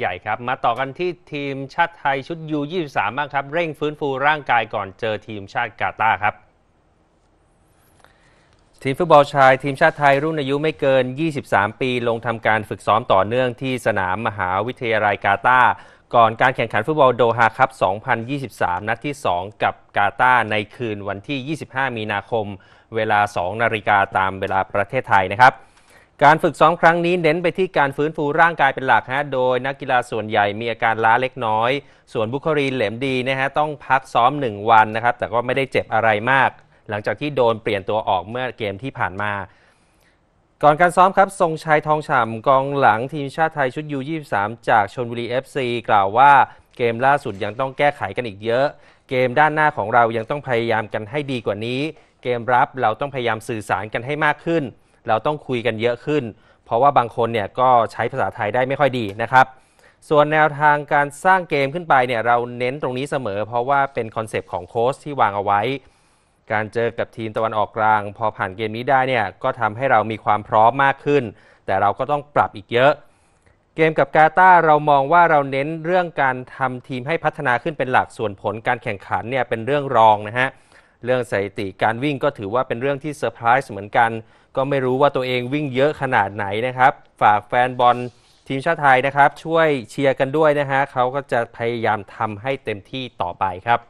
ใหญ่ครับมาต่อกันที่ทีมชาติไทยชุด U23 บ้างครับ เร่งฟื้นฟูร่างกายก่อนเจอทีมชาติกาตาร์ครับ ทีมฟุตบอลชายทีมชาติไทยรุ่นอายุไม่เกิน 23 ปีลงทำการฝึกซ้อมต่อเนื่องที่สนามมหาวิทยาลัยกาตาร์ก่อนการแข่งขันฟุตบอลโดฮาครับ2023นัดที่ 2 กับกาตาร์ในคืนวันที่ 25 มีนาคม เวลา2นาฬิกาตามเวลาประเทศไทยนะครับการฝึกซ้อมครั้งนี้เน้นไปที่การฟื้นฟูร่างกายเป็นหลักฮะ โดย นักกีฬาส่วนใหญ่มีอาการล้าเล็กน้อย ส่วนบุคลีเหลมดีนะฮะต้องพักซ้อม 1 วันนะครับ แต่ก็ไม่ได้เจ็บอะไรมาก หลังจากที่โดนเปลี่ยนตัวออกเมื่อเกมที่ผ่านมา ก่อนการซ้อมครับ ทรงชัยทองฉ่ำกองหลังทีมชาติไทยชุดยู23จากชนบุรี FC กล่าวว่า เกมล่าสุดยังต้องแก้ไขกันอีกเยอะ เกมด้านหน้าของเรายังต้องพยายามกันให้ดีกว่านี้ เกมรับเราต้องพยายามสื่อสารกันให้มากขึ้นเราต้องคุยกันเยอะขึ้น เพราะว่าบางคนเนี่ยก็ใช้ภาษาไทยได้ไม่ค่อยดีนะครับ ส่วนแนวทางการสร้างเกมขึ้นไปเนี่ยเราเน้นตรงนี้เสมอเพราะว่าเป็นคอนเซปต์ของโค้ชที่วางเอาไว้ การเจอกับทีมตะวันออกกลาง พอผ่านเกมนี้ได้เนี่ยก็ทำให้เรามีความพร้อมมากขึ้น แต่เราก็ต้องปรับอีกเยอะ เกมกับกาตาเรามองว่าเราเน้นเรื่องการทำทีมให้พัฒนาขึ้นเป็นหลักส่วนผล การแข่งขันเนี่ยเป็นเรื่องรองนะฮะเรื่องสถิติการวิ่งก็ถือว่าเป็นเรื่องที่เซอร์ไพรส์เหมือนกัน ก็ไม่รู้ว่าตัวเองวิ่งเยอะขนาดไหนนะครับ ฝากแฟนบอลทีมชาติไทยนะครับ ช่วยเชียร์กันด้วยนะฮะ เขาก็จะพยายามทำให้เต็มที่ต่อไปครับ